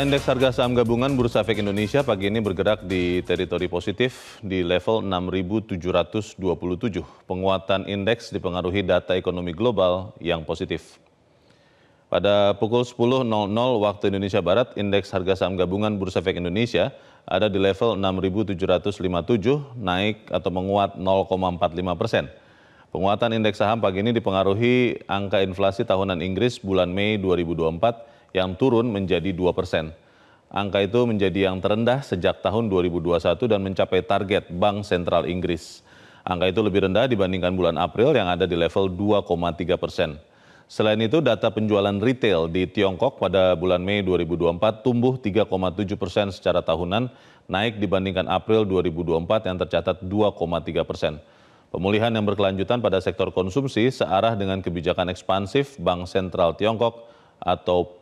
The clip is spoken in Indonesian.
Indeks harga saham gabungan Bursa Efek Indonesia pagi ini bergerak di teritori positif di level 6.727. Penguatan indeks dipengaruhi data ekonomi global yang positif. Pada pukul 10.00 waktu Indonesia Barat, indeks harga saham gabungan Bursa Efek Indonesia ada di level 6.757, naik atau menguat 0,45 persen. Penguatan indeks saham pagi ini dipengaruhi angka inflasi tahunan Inggris bulan Mei 2024 yang turun menjadi 2 persen. Angka itu menjadi yang terendah sejak tahun 2021 dan mencapai target Bank Sentral Inggris. Angka itu lebih rendah dibandingkan bulan April yang ada di level 2,3 persen. Selain itu, data penjualan retail di Tiongkok pada bulan Mei 2024 tumbuh 3,7 persen secara tahunan, naik dibandingkan April 2024 yang tercatat 2,3 persen. Pemulihan yang berkelanjutan pada sektor konsumsi searah dengan kebijakan ekspansif Bank Sentral Tiongkok atau